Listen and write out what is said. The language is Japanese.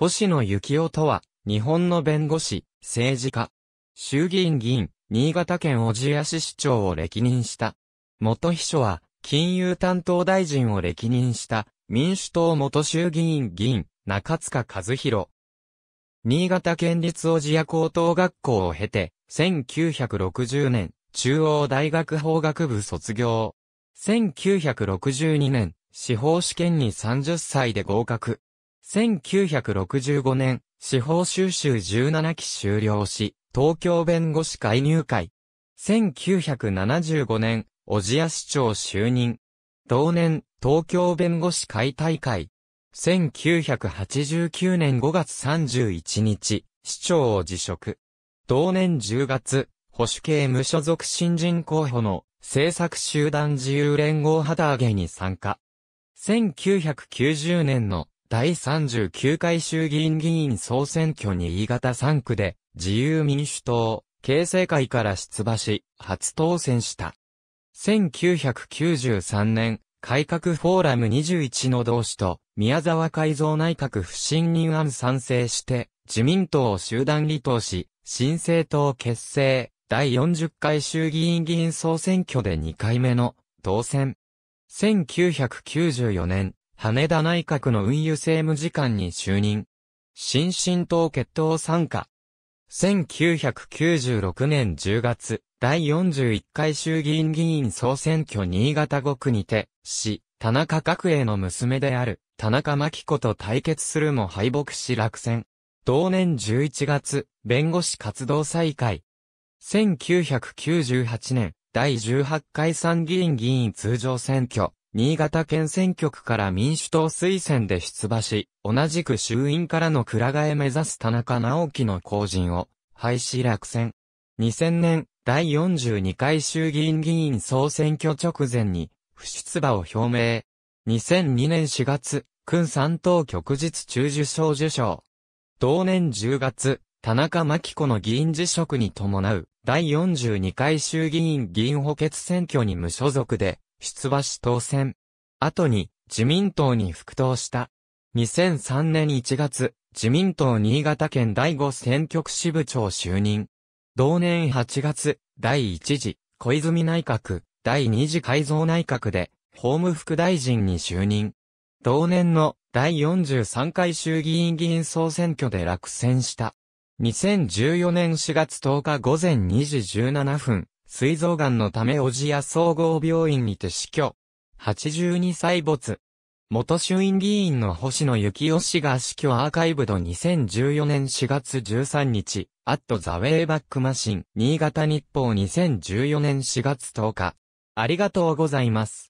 星野幸男とは、日本の弁護士、政治家、衆議院議員、新潟県小千谷市市長を歴任した。元秘書は、金融担当大臣を歴任した、民主党元衆議院議員、中塚和弘。新潟県立小千谷高等学校を経て、1960年、中央大学法学部卒業。1962年、司法試験に30歳で合格。1965年、司法修習17期終了し、東京弁護士会入会。1975年、小千谷市長就任。同年、東京弁護士会大会。1989年5月31日、市長を辞職。同年10月、保守系無所属新人候補の政策集団自由連合旗揚げに参加。1990年の第39回衆議院議員総選挙に新潟3区で、自由民主党、形成会から出馬し、初当選した。1993年、改革フォーラム21の同志と、宮沢改造内閣不信任案賛成して、自民党を集団離党し、新政党結成、第40回衆議院議員総選挙で2回目の当選。1994年、羽田内閣の運輸政務次官に就任。新進党決闘参加。1996年10月、第41回衆議院議員総選挙新潟5区にて、し、田中角栄の娘である、田中真紀子と対決するも敗北し落選。同年11月、弁護士活動再開。1998年、第18回参議院議員通常選挙、新潟県選挙区から民主党推薦で出馬し、同じく衆院からの倉替え目指す田中直樹の後陣を、廃止落選。2000年、第42回衆議院議員総選挙直前に、不出馬を表明。2002年4月、君三党局日中受賞受賞。同年10月、田中真紀子の議員辞職に伴う、第42回衆議院議員補欠選挙に無所属で、出馬し当選。後に自民党に復党した。2003年1月、自民党新潟県第5選挙区支部長就任。同年8月、第1次小泉内閣、第2次改造内閣で法務副大臣に就任。同年の第43回衆議院議員総選挙で落選した。2014年4月10日午前2時17分、膵臓癌のためおじや総合病院にて死去。82歳没。元衆院議員の星野幸雄氏が死去アーカイブド2014年4月13日、アットザウェイバックマシン、新潟日報2014年4月10日。ありがとうございます。